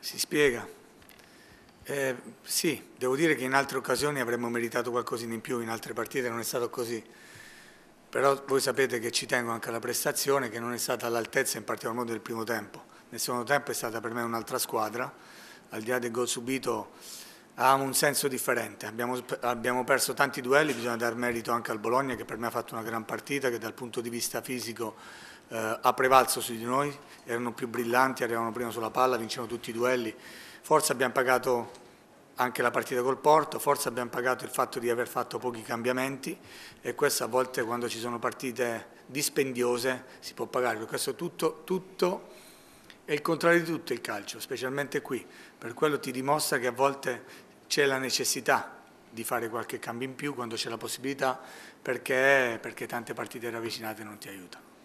Si spiega. Eh, sì, devo dire che in altre occasioni avremmo meritato qualcosina in più, in altre partite non è stato così. Però voi sapete che ci tengo anche alla prestazione che non è stata all'altezza in particolar modo del primo tempo. Nel secondo tempo è stata per me un'altra squadra, al di là del gol subito ha un senso differente. Abbiamo, abbiamo, perso tanti duelli, bisogna dar merito anche al Bologna che per me ha fatto una gran partita, che dal punto di vista fisico eh, ha prevalso su di noi, erano più brillanti, arrivavano prima sulla palla, vincevano tutti i duelli. Forse abbiamo pagato anche la partita col Porto, forse abbiamo pagato il fatto di aver fatto pochi cambiamenti e questo a volte quando ci sono partite dispendiose si può pagare. Per questo tutto, tutto è il contrario di tutto il calcio, specialmente qui, per quello ti dimostra che a volte c'è la necessità di fare qualche cambio in più quando c'è la possibilità perché, perché tante partite ravvicinate non ti aiutano.